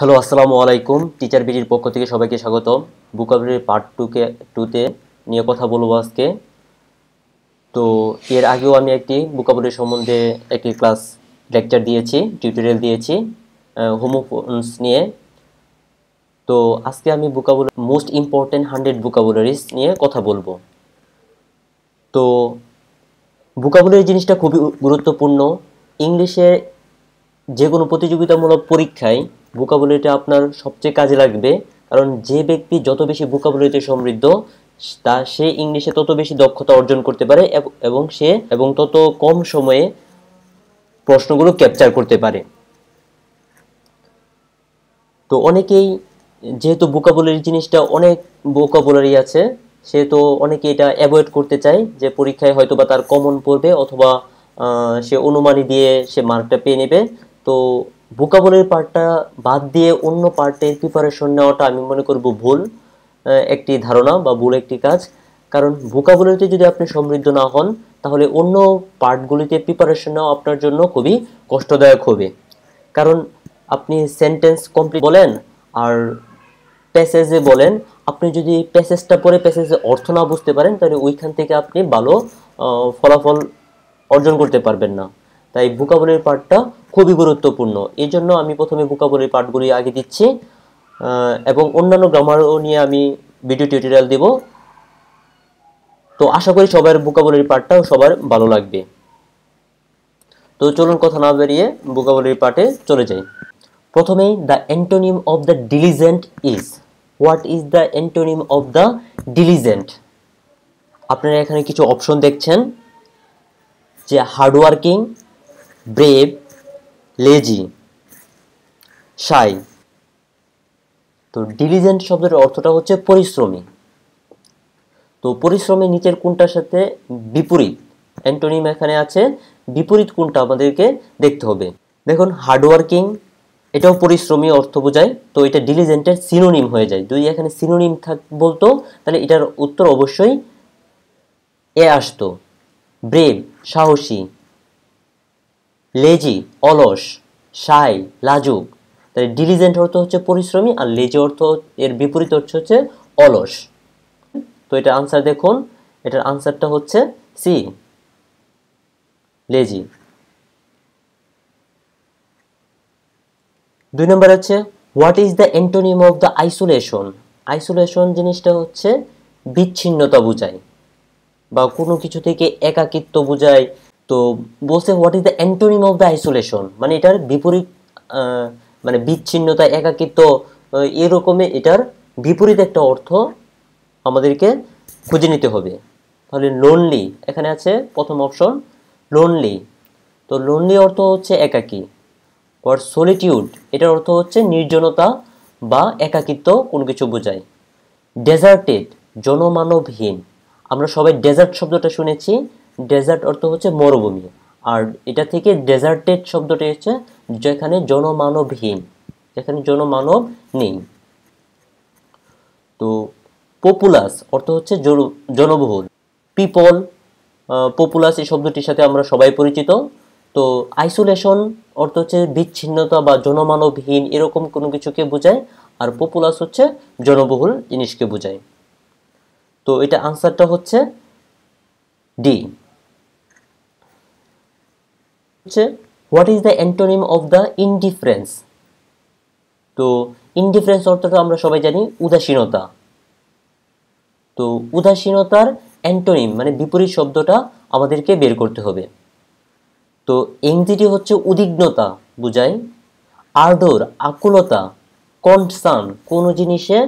hello আসসালামু আলাইকুম teacher বিজির পক্ষ থেকে সবাইকে স্বাগত বুকাবলির পার্ট টুকে টুতে নিয়ে কথা বলবো আজকে তো এর আগেও আমি একটি বুকাবলির সম্বন্ধে একটি ক্লাস লেকচার দিয়েছি টিউটোরিয়াল দিয়েছি হোমোফোনস নিয়ে তো আজকে আমি বুকাবুল মোস্ট ইম্পর্টেন্ট হান্ড্রেড বুকাবুলারিস নিয়ে কথা বলবো তো বুকাবুলারি জিনিসটা খুবই গুরুত্বপূর্ণ ইংলিশের যে কোনো প্রতিযোগিতামূলক পরীক্ষায় ভোকাবুলিটা আপনার সবচেয়ে কাজে লাগবে কারণ যে ব্যক্তি যত বেশি ভোকাবুলিতে সমৃদ্ধ তা সে ইংলিশে তত বেশি দক্ষতা অর্জন করতে পারে এবং সে এবং তত কম সময়ে প্রশ্নগুলো ক্যাপচার করতে পারে তো অনেকেই যেহেতু ভোকাবুলারি জিনিসটা অনেক ভোকাবুলারি আছে সে তো অনেকে এটা অ্যাভয়েড করতে চায় যে পরীক্ষায় হয়তো বা তার কমন পড়বে অথবা সে অনুমানি দিয়ে সে মার্কটা পেয়ে নেবে তো ভোকাবলের পার্টটা বাদ দিয়ে অন্য পার্টে প্রিপারেশন নেওয়াটা আমি মনে করব ভুল একটি ধারণা বা ভুল একটি কাজ কারণ ভোকাবুলারিতে যদি আপনি সমৃদ্ধ না হন তাহলে অন্য পার্টগুলিতে প্রিপারেশন নেওয়া আপনার জন্য খুবই কষ্টদায়ক হবে কারণ আপনি সেন্টেন্স কমপ্লিট বলেন আর প্যাসেজে বলেন আপনি যদি প্যাসেজটা পরে প্যাসেজে অর্থ না বুঝতে পারেন তাহলে ওইখান থেকে আপনি ভালো ফলাফল অর্জন করতে পারবেন না তাই ভোকাবুলারি পার্টটা খুবই গুরুত্বপূর্ণ এই জন্য আমি প্রথমে বুকাবলির পাঠগুলি আগে দিচ্ছি এবং অন্যান্য গ্রামারও নিয়ে আমি ভিডিও টিউটোরিয়াল দেব তো আশা করি সবার বুকাবলির পাঠটাও সবার ভালো লাগবে তো চলুন কথা না বেরিয়ে বুকাবলির পাঠে চলে যাই প্রথমেই the antonym of the diligent is what is the antonym of the diligent আপনারা এখানে কিছু অপশন দেখছেন যে হার্ডওয়ার্কিং ব্রেভ লেজি সাই তো ডিলিজেন্ট শব্দের অর্থটা হচ্ছে পরিশ্রমী তো পরিশ্রমী নিচের কোনটার সাথে বিপরীত অ্যান্টোনিম এখানে আছে বিপরীত কোনটা আমাদেরকে দেখতে হবে দেখুন হার্ডওয়ার্কিং এটাও পরিশ্রমী অর্থ বোঝায় তো এটা ডিলিজেন্টের সিনোনিম হয়ে যায় যদি এখানে সিনোনিম থাক বলতো তাহলে এটার উত্তর অবশ্যই এ আসতো ব্রেভ সাহসী লেজি অলস সাই লাজুক তাহলে ডিলিজেন্ট অর্থ হচ্ছে পরিশ্রমী আর লেজি অর্থ এর বিপরীত অর্থ হচ্ছে অলস তো এটা আনসার দেখুন এটার আনসারটা হচ্ছে সি লেজি দুই নম্বর হচ্ছে what is the antonym of the isolation isolation জিনিসটা হচ্ছে বিচ্ছিন্নতা বোঝায় বা কোনো কিছু থেকে একাকিত্ব বোঝায় তো বলছে what is the antonym of the isolation মানে এটার বিপরীত মানে বিচ্ছিন্নতা একাকিত্ব এরকমই এটার বিপরীত একটা অর্থ আমাদেরকে খুঁজে নিতে হবে তাহলে লোনলি এখানে আছে প্রথম অপশন লোনলি তো লোনলি অর্থ হচ্ছে একাকী অর সলিটিউড এটার অর্থ হচ্ছে নির্জনতা বা একাকিত্ব কোনো কিছু বোঝায় ডেজার্টেড জনমানবহীন আমরা সবাই ডেজার্ট শব্দটা শুনেছি ডেজার্ট অর্থ হচ্ছে মরুভূমি আর এটা থেকে ডেজার্টেড শব্দটি হচ্ছে যেখানে জনমানবহীন যেখানে জনমানব নেই তো পপুলাস অর্থ হচ্ছে জনবহুল পিপল পপুলাস এই শব্দটির সাথে আমরা সবাই পরিচিত তো আইসোলেশন অর্থ হচ্ছে বিচ্ছিন্নতা বা জনমানবহীন এরকম কোনো কিছুকে বোঝায় আর পপুলাস হচ্ছে জনবহুল জিনিসকে বোঝায় তো এটা আনসারটা হচ্ছে ডি হচ্ছে what is the antonym of the indifference তো ইনডিফারেন্স অর্থটা আমরা সবাই জানি উদাসীনতা তো উদাসীনতার অ্যান্টোনিম মানে বিপরীত শব্দটা আমাদেরকে বের করতে হবে তো এংজিটি হচ্ছে উদ্বিগ্নতা বুঝায় আদর আকুলতা কনসার্ন কোনো জিনিসে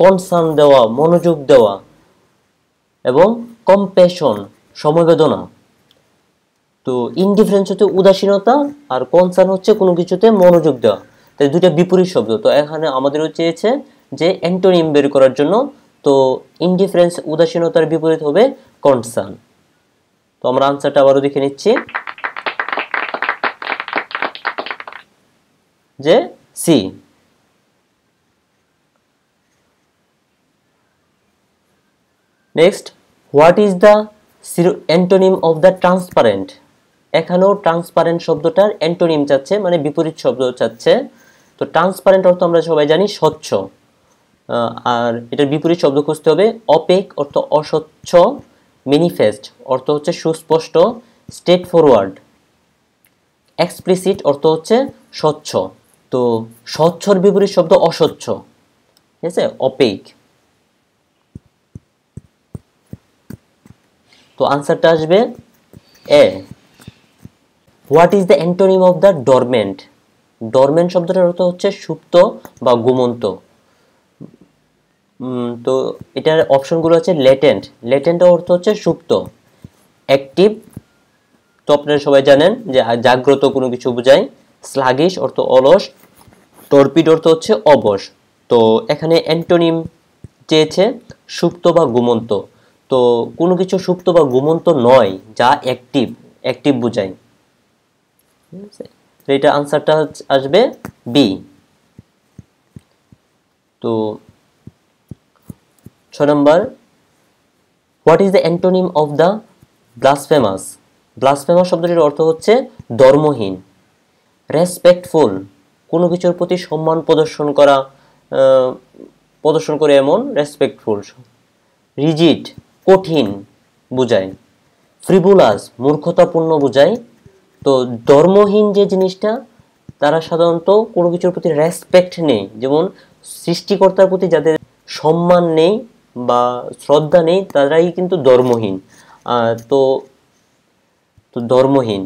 কনসার্ন দেওয়া মনোযোগ দেওয়া এবং কম্প্যাশন সমবেদনা তো ইনডিফারেন্স হচ্ছে উদাসীনতা আর কনসার্ন হচ্ছে কোনো কিছুতে মনোযোগ দেওয়া তাই দুইটা বিপরীত শব্দ তো এখানে আমাদের চেয়েছে যে অ্যান্টোনিম বের করার জন্য তো ইনডিফারেন্স উদাসীনতার বিপরীত হবে কনসার্ন তো আমরা আনসারটা আবারও দেখে নিচ্ছি যে C next what is the antonym of the transparent এখানেও ট্রান্সপারেন্ট শব্দটার অ্যান্টোনিম চাচ্ছে মানে বিপরীত শব্দ চাচ্ছে তো ট্রান্সপারেন্ট অর্থ আমরা সবাই জানি স্বচ্ছ আর এটার বিপরীত শব্দ খুঁজতে হবে অপেক অর্থ অস্বচ্ছ ম্যানিফেস্ট অর্থ হচ্ছে সুস্পষ্ট স্টেট ফরওয়ার্ড এক্সপ্লিসিট অর্থ হচ্ছে স্বচ্ছ তো স্বচ্ছর বিপরীত শব্দ অস্বচ্ছ ঠিক আছে অপেক তো আনসারটা আসবে A what is the antonym of the dormant dormant শব্দটার অর্থ হচ্ছে সুপ্ত বা গুমন্ত তো এটার অপশনগুলো হচ্ছে লেটেন্ট লেটেন্ট অর্থ হচ্ছে সুপ্ত অ্যাক্টিভ তো আপনারা সবাই জানেন যে জাগ্রত কোনো কিছু বোঝায় স্লাগিস অর্থ অলস টর্পিড অর্থ হচ্ছে অবশ তো এখানে অ্যান্টোনিম চেয়েছে সুপ্ত বা গুমন্ত তো কোনো কিছু সুপ্ত বা গুমন্ত নয় যা অ্যাক্টিভ অ্যাক্টিভ বোঝায় এটা আনসারটা আসবে বি তো ছ নম্বর what is the antonym of the blasphemous blasphemous শব্দটির অর্থ হচ্ছে ধর্মহীন রেসপেক্টফুল কোনো কিছুর প্রতি সম্মান প্রদর্শন করা প্রদর্শন করে এমন রেসপেক্টফুল রিজিট কঠিন বোঝায় ফ্রিবুলাস মূর্খতাপূর্ণ বোঝায় তো ধর্মহীন যে জিনিসটা তারা সাধারণত কোনো কিছুর প্রতি রেসপেক্ট নেই যেমন সৃষ্টিকর্তার প্রতি যাদের সম্মান নেই বা শ্রদ্ধা নেই তারাই কিন্তু ধর্মহীন তো তো ধর্মহীন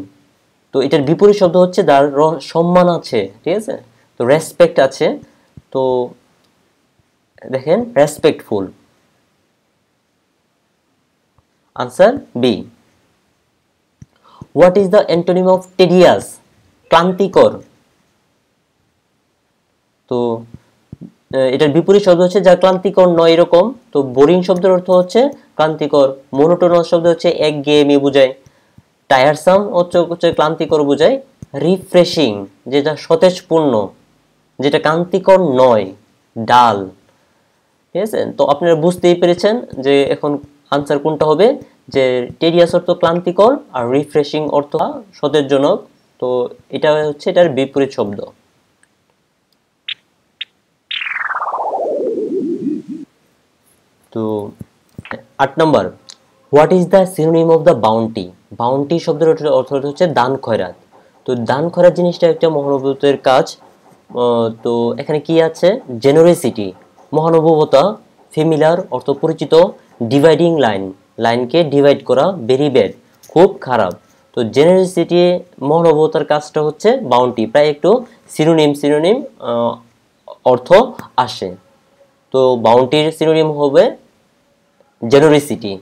তো এটার বিপরীত শব্দ হচ্ছে যার সম্মান আছে ঠিক আছে তো রেসপেক্ট আছে তো দেখেন respectful answer B what is the antonym of tedious ক্লান্তিকর তো এটার বিপরীত শব্দ হচ্ছে যা ক্লান্তিকর নয় এরকম তো বোরিং শব্দের অর্থ হচ্ছে ক্লান্তিকর মোনোটোনাস শব্দ হচ্ছে এক গেমি বোঝায় টায়ারসাম হচ্ছে হচ্ছে ক্লান্তিকর বোঝায় রিফ্রেশিং যেটা সতেজপূর্ণ যেটা ক্লান্তিকর নয় ডাল ঠিক আছে তো আপনারা বুঝতেই পেরেছেন যে এখন আনসার কোনটা হবে যে টেরিয়াস অর্থ ক্লান্তিকর আর রিফ্রেশিং অর্থ সতেজজনক তো এটা হচ্ছে এটার বিপরীত শব্দ তো আট নম্বর what is the synonym of the bounty bounty শব্দের অর্থ হচ্ছে দান খয়রাত তো দান খয়রাত জিনিসটা একটা মহানুভূতের কাজ তো এখানে কি আছে জেনারেসিটি মহানুভবতা ফেমিলার অর্থ পরিচিত ডিভাইডিং লাইন লাইনকে ডিভাইড করা ভেরি ব্যাড খুব খারাপ তো জেনারেসিটি মহরবতার কাজটা হচ্ছে বাউন্টি প্রায় একটু সিনোনিম সিনোনিম অর্থ আসে তো বাউন্টির সিনোনিম হবে জেনারিসিটি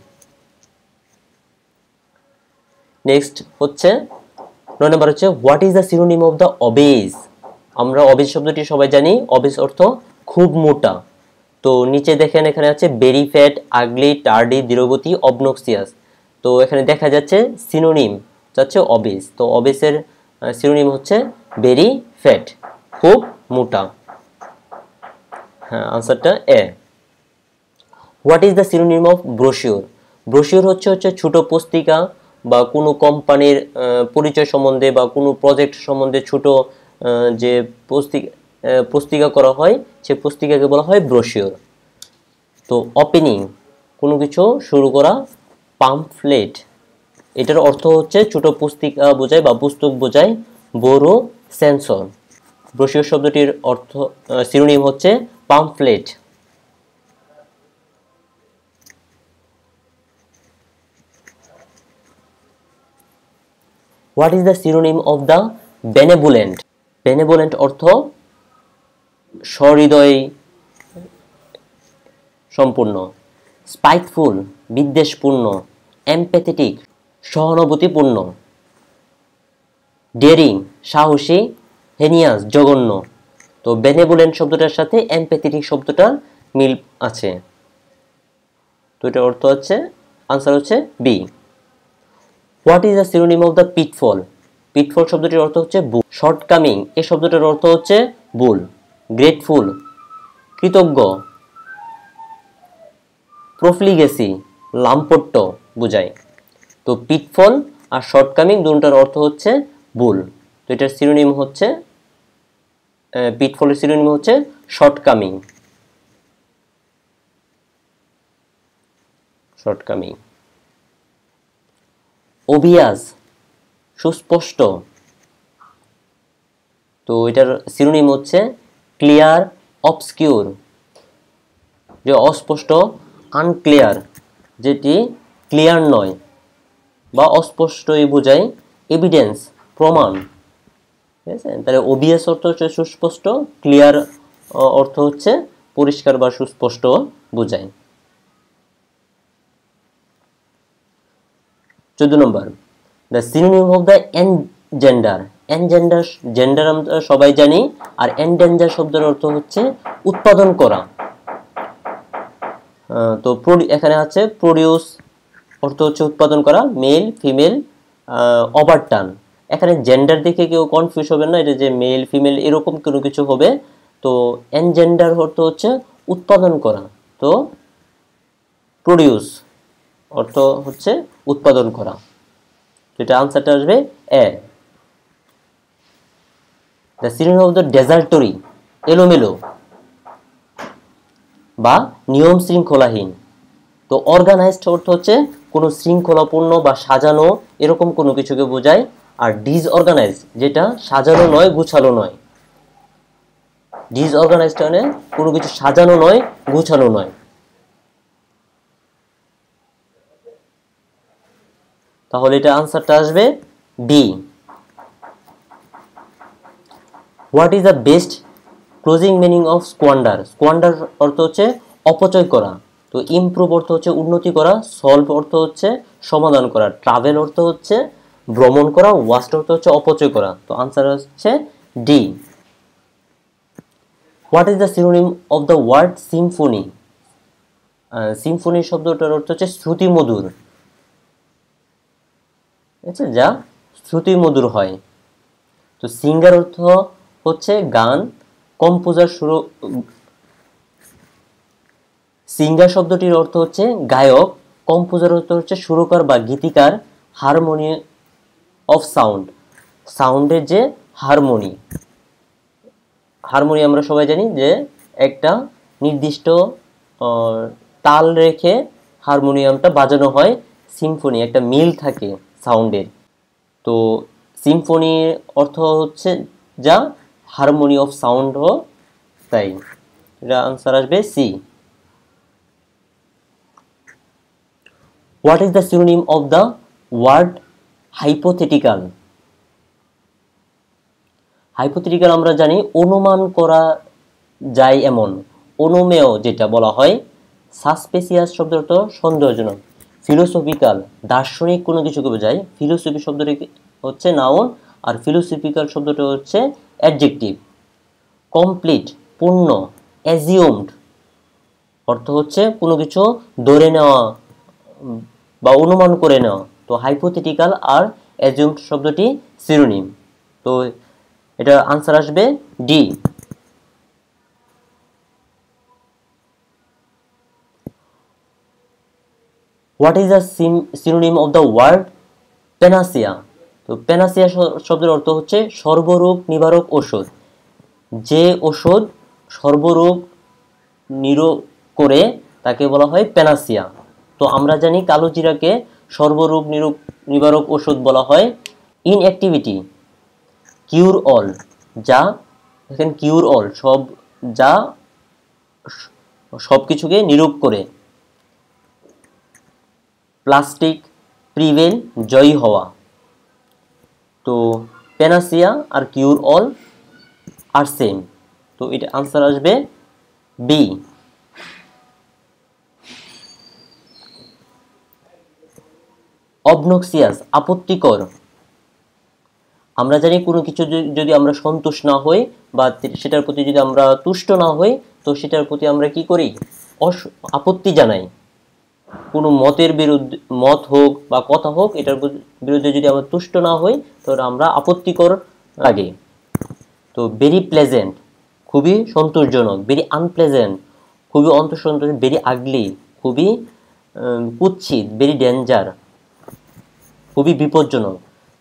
নেক্সট হচ্ছে নয় নম্বর হচ্ছে what is the synonym of the obese আমরা অবেজ শব্দটি সবাই জানি অবেজ অর্থ খুব মোটা তো নিচে দেখেন এখানে আছে বেরি ফ্যাট আগলি টার্ডি দ্রবতী অবনক্সিয়াস তো এখানে দেখা যাচ্ছে সিনোনিম যাচ্ছে অবেস তো অবেসের সিনোনিম হচ্ছে বেরি ফ্যাট খুব মোটা হ্যাঁ আনসারটা A what is the synonym of brochure brochure হচ্ছে হচ্ছে ছোট পুস্তিকা বা কোনো কোম্পানির পরিচয় সম্বন্ধে বা কোনো প্রজেক্ট সম্বন্ধে ছোট যে পুস্তিকা পুস্তিকা করা হয় সে পুস্তিকাকে বলা হয় ব্রোশিওর তো ওপেনিং কোনো কিছু শুরু করা পাম্পফ্লেট এটার অর্থ হচ্ছে ছোট পুস্তিকা বোঝায় বা পুস্তক বোঝায় বোরো সেন্সর ব্রোশিওর শব্দটির অর্থ শিরোনিম হচ্ছে pamphlet what is the synonym of the benevolent benevolent অর্থ সহৃদয় সম্পূর্ণ স্পাইকফুল বিদ্বেষপূর্ণ এমপ্যাথেটিক সহানুভূতিপূর্ণ ডেরিং সাহসী হেনিয়াস জঘন্য তো বেনেবুলেন্ট শব্দটার সাথে এমপ্যাথেটিক শব্দটার মিল আছে তো এটার অর্থ হচ্ছে আনসার হচ্ছে B what is the synonym of the pitfall pitfall শব্দটির অর্থ হচ্ছে শর্টকামিং এই শব্দটার অর্থ হচ্ছে বুল গ্রেটফুল কৃতজ্ঞ প্রফলিগেসি লাম্পট্য বোঝায় তো পিটফল আর শর্টকামিং দুটার অর্থ হচ্ছে ভুল তো এটার সিরোনিম হচ্ছে পিটফলের সিরোনিম হচ্ছে শর্টকামিং শর্টকামিং অভিয়াস সুস্পষ্ট তো এটার সিরোনিম হচ্ছে ক্লিয়ার অবসকিউর যে অস্পষ্ট আনক্লিয়ার যেটি ক্লিয়ার নয় বা অস্পষ্টই বোঝায় এভিডেন্স প্রমাণ ঠিক আছে তাহলে ওবিএস অর্থ হচ্ছে সুস্পষ্ট ক্লিয়ার অর্থ হচ্ছে পরিষ্কার বা সুস্পষ্ট বোঝায় চোদ্দ নম্বর the synonym of the engender engender gender আমরা সবাই জানি আর এনডেঞ্জার শব্দের অর্থ হচ্ছে উৎপাদন করা তো এখানে আছে প্রডিউস অর্থ হচ্ছে উৎপাদন করা মেল ফিমেল ওভারটান এখানে জেন্ডার দেখে কেউ কনফিউজ হবে না এটা যে মেল ফিমেল এরকম কোনো কিছু হবে তো এনজেন্ডার অর্থ হচ্ছে উৎপাদন করা তো প্রডিউস অর্থ হচ্ছে উৎপাদন করা এটা আনসারটা আসবে A the children of the desultory এলোমেলো বা নিয়ম শৃঙ্খলাহীন তো অর্গানাইজড অর্থ হচ্ছে কোনো শৃঙ্খলাপূর্ণ বা সাজানো এরকম কোনো কিছুকে বোঝায় আর ডিসঅর্গানাইজ যেটা সাজানো নয় গুছালো নয় ডিসঅর্গানাইজড মানে কোনো কিছু সাজানো নয় গুছানো নয় তাহলে এটা আনসারটা আসবে D what is the best closing meaning of squander squander অর্থ হচ্ছে অপচয় করা তো ইমপ্রুভ অর্থ হচ্ছে উন্নতি করা সলভ অর্থ হচ্ছে সমাধান করা ট্রাভেল অর্থ হচ্ছে ভ্রমণ করা ওয়াস্ট অর্থ হচ্ছে অপচয় করা তো আনসার হচ্ছে D what is the synonym of the word symphony symphony শব্দটার অর্থ হচ্ছে শ্রুতিমধুর ঠিক আছে যা শ্রুতিমধুর হয় তো সিঙ্গার অর্থ হচ্ছে গান কম্পোজার শুরু সিঙ্গার শব্দটির অর্থ হচ্ছে গায়ক কম্পোজার অর্থ হচ্ছে সুরকার বা গীতিকার হারমোনিয়াম অফ সাউন্ড সাউন্ডের যে হারমোনি হারমোনি আমরা সবাই জানি যে একটা নির্দিষ্ট তাল রেখে হারমোনিয়ামটা বাজানো হয় সিম্ফনি একটা মিল থাকে সাউন্ডের তো সিম্ফনির অর্থ হচ্ছে যা হারমোনি অফ ও তাই এটা আনসার আসবে C what is the synonym of the word hypothetical hypothetical আমরা জানি অনুমান করা যায় এমন অনুমেয় যেটা বলা হয় সাসপেসিয়াস শব্দ অর্থ সন্দেহজনক ফিলোসফিক্যাল দার্শনিক কোনো কিছুকে বোঝায় ফিলোসফি শব্দটি হচ্ছে নাউন আর ফিলোসফিক্যাল শব্দটা হচ্ছে অ্যাডজেক্টিভ কমপ্লিট পূর্ণ অ্যাজিওমড অর্থ হচ্ছে কোনো কিছু ধরে নেওয়া বা অনুমান করে নেওয়া তো হাইপোথেটিক্যাল আর অ্যাজিউমড শব্দটি সিরোনিম তো এটা আনসার আসবে D what is the synonym of the word panacea তো প্যানাসিয়া শব্দের অর্থ হচ্ছে সর্বরোগ নিবারক ওষুধ যে ওষুধ সর্বরোগ নিরো করে তাকে বলা হয় প্যানাসিয়া তো আমরা জানি কালো জিরাকে সর্বরোগ নিরোগ নিবারক ওষুধ বলা হয় ইনঅ্যাক্টিভিটি কিউর অল যা দেখেন কিউর অল সব যা সব কিছুকে নিরূপ করে প্লাস্টিক প্রিভেন জয়ী হওয়া তো প্যানাসিয়া আর কিউর অল আর সেম তো এটা আনসার আসবে বি অবনক্সিয়াস আপত্তিকর আমরা জানি কোনো কিছু যদি আমরা সন্তুষ্ট না হই বা সেটার প্রতি যদি আমরা তুষ্ট না হই তো সেটার প্রতি আমরা কি করি অস আপত্তি জানাই কোনো মতের বিরুদ্ধে মত হোক বা কথা হোক এটার বিরুদ্ধে যদি আমরা তুষ্ট না হই তাহলে আমরা আপত্তিকর লাগে তো ভেরি প্লেজেন্ট খুবই সন্তোষজনক ভেরি আনপ্লেজেন্ট খুবই অন্তঃসন্তোষ ভেরি আগলি খুবই কুচ্ছিত ভেরি ডেঞ্জার খুবই বিপজ্জনক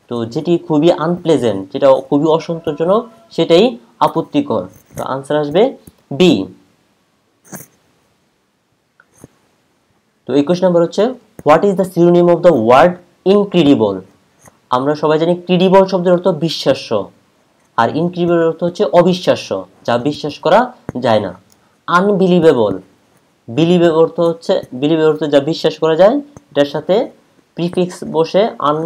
তো যেটি খুবই আনপ্লেজেন্ট যেটা খুবই অসন্তোষজনক সেটাই আপত্তিকর তো আনসার আসবে বি তো একুশ নম্বর হচ্ছে what is the synonym of the word incredible আমরা সবাই জানি ক্রিডিবল শব্দের অর্থ বিশ্বাস্য আর ইনক্রিডিবল অর্থ হচ্ছে অবিশ্বাস্য যা বিশ্বাস করা যায় না আনবিলিভেবল বিলিভেব অর্থ হচ্ছে বিলিভেব অর্থ যা বিশ্বাস করা যায় এটার সাথে প্রিফিক্স বসে আন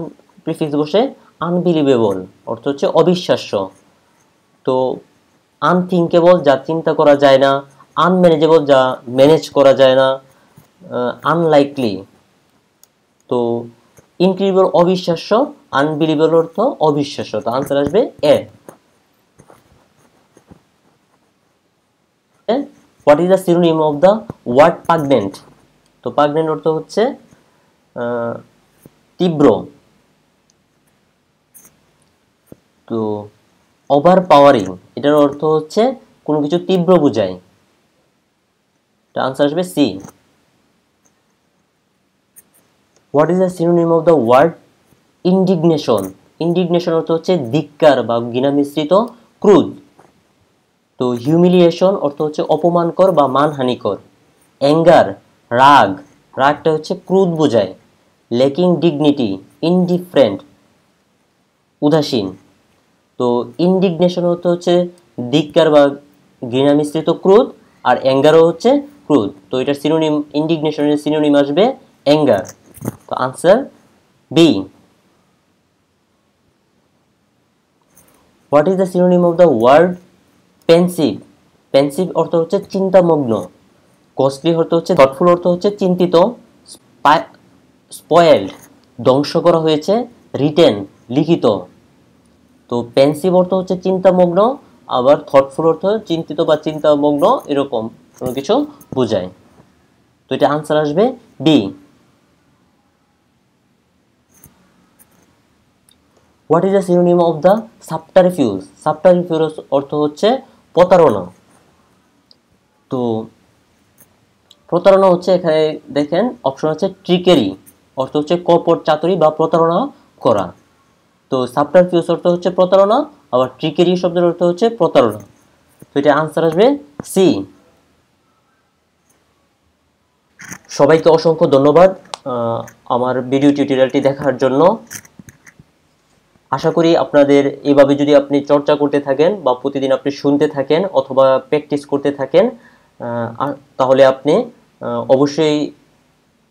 প্রিফিক্স বসে আনবিলিভেবল অর্থ হচ্ছে অবিশ্বাস্য তো আনথিঙ্কেবল যা চিন্তা করা যায় না আনম্যানেজেবল যা ম্যানেজ করা যায় না আনলাইকলি তো ইনক্রিডিবল অবিশ্বাস্য আনবিলিবল অর্থ অবিশ্বাস্য তো আনসার আসবে A what is the synonym of the word poignant তো পাগনেন্ট অর্থ হচ্ছে তীব্র তো ওভার পাওয়ারিং এটার অর্থ হচ্ছে কোনো কিছু তীব্র বোঝায় আনসার আসবে C what is the synonym of the word indignation indignation অর্থ হচ্ছে ধিক্কার বা ঘৃণা মিশ্রিত ক্রুদ তো হিউমিলিয়েশন অর্থ হচ্ছে অপমানকর বা মানহানিকর অ্যাঙ্গার রাগ রাগটা হচ্ছে ক্রুদ বোঝায় ল্যাকিং ডিগনিটি ইনডিফারেন্ট উদাসীন তো ইনডিগনেশন অর্থ হচ্ছে ধিক্কার বা ঘৃণা মিশ্রিত ক্রুদ আর অ্যাঙ্গারও হচ্ছে ক্রুদ তো এটার সিনোনিম ইন্ডিগনেশনের সিনোনিম আসবে অ্যাঙ্গার তো answer B what is the synonym of the word pensive pensive অর্থ হচ্ছে চিন্তামগ্ন কস্টলি অর্থ হচ্ছে থটফুল অর্থ হচ্ছে চিন্তিত স্পয়েল্ড ধ্বংস করা হয়েছে রিটেন লিখিত তো পেন্সিভ অর্থ হচ্ছে চিন্তামগ্ন আবার থটফুল অর্থ চিন্তিত বা চিন্তামগ্ন এরকম কোনো কিছু বোঝায় তো এটা আনসার আসবে B what is the synonym of the subterfuge ফিউজ অর্থ হচ্ছে প্রতারণা তো প্রতারণা হচ্ছে এখানে দেখেন অপশন হচ্ছে ট্রিকেরি অর্থ হচ্ছে কপট চাতুরি বা প্রতারণা করা তো ফিউজ অর্থ হচ্ছে প্রতারণা আবার ট্রিকেরি শব্দের অর্থ হচ্ছে প্রতারণা তো এটা আনসার আসবে সি সবাইকে অসংখ্য ধন্যবাদ আমার ভিডিও টিউটোরিয়ালটি দেখার জন্য আশা করি আপনাদের এভাবে যদি আপনি চর্চা করতে থাকেন বা প্রতিদিন আপনি শুনতে থাকেন অথবা প্র্যাকটিস করতে থাকেন তাহলে আপনি অবশ্যই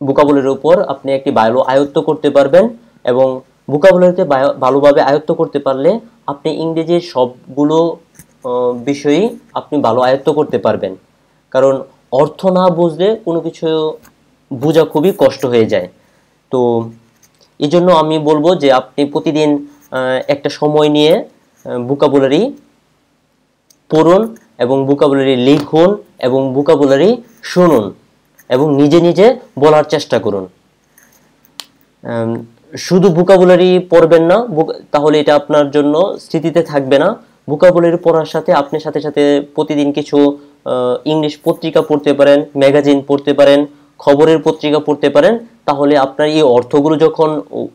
ভোকাবুলের উপর আপনি একটি ভালো আয়ত্ত করতে পারবেন এবং ভোকাবুলারিতে ভালোভাবে আয়ত্ত করতে পারলে আপনি ইংরেজির সবগুলো বিষয়ই আপনি ভালো আয়ত্ত করতে পারবেন কারণ অর্থ না বুঝলে কোনো কিছু বোঝা খুবই কষ্ট হয়ে যায় তো এই জন্য আমি বলবো যে আপনি প্রতিদিন একটা সময় নিয়ে বুকাবুলারি পড়ুন এবং বুকাবুলারি লিখুন এবং বুকাবুলারি শুনুন এবং নিজে নিজে বলার চেষ্টা করুন শুধু বুকাবুলারি পড়বেন না তাহলে এটা আপনার জন্য স্মৃতিতে থাকবে না বুকাবুলারি পড়ার সাথে আপনি সাথে সাথে প্রতিদিন কিছু ইংলিশ পত্রিকা পড়তে পারেন ম্যাগাজিন পড়তে পারেন খবরের পত্রিকা পড়তে পারেন তাহলে আপনার এই অর্থগুলো যখন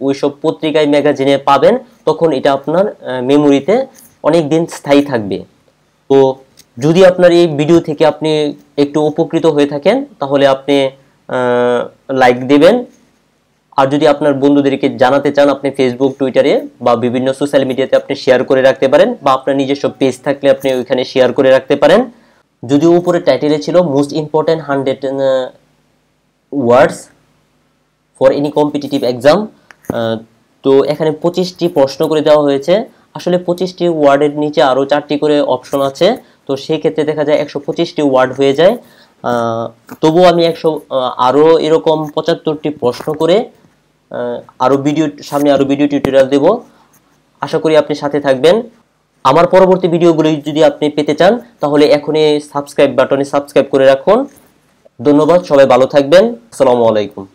ওইসব পত্রিকায় ম্যাগাজিনে পাবেন তখন এটা আপনার মেমোরিতে অনেক দিন স্থায়ী থাকবে তো যদি আপনার এই ভিডিও থেকে আপনি একটু উপকৃত হয়ে থাকেন তাহলে আপনি লাইক দেবেন আর যদি আপনার বন্ধুদেরকে জানাতে চান আপনি ফেসবুক টুইটারে বা বিভিন্ন সোশ্যাল মিডিয়াতে আপনি শেয়ার করে রাখতে পারেন বা আপনার নিজস্ব পেজ থাকলে আপনি ওইখানে শেয়ার করে রাখতে পারেন যদিও উপরে টাইটেলে ছিল most important hundred words for any competitive exam তো এখানে পঁচিশটি প্রশ্ন করে দেওয়া হয়েছে আসলে পঁচিশটি ওয়ার্ডের নিচে আরও চারটি করে অপশন আছে তো সেই ক্ষেত্রে দেখা যায় একশো পঁচিশটি ওয়ার্ড হয়ে যায় তবুও আমি একশো আরও এরকম পঁচাত্তরটি প্রশ্ন করে আরও ভিডিও সামনে আরও ভিডিও টিউটোরিয়াল দেব আশা করি আপনি সাথে থাকবেন আমার পরবর্তী ভিডিওগুলি যদি আপনি পেতে চান তাহলে এখনই সাবস্ক্রাইব বাটনে সাবস্ক্রাইব করে রাখুন ধন্যবাদ সবাই ভালো থাকবেন আসসালামু আলাইকুম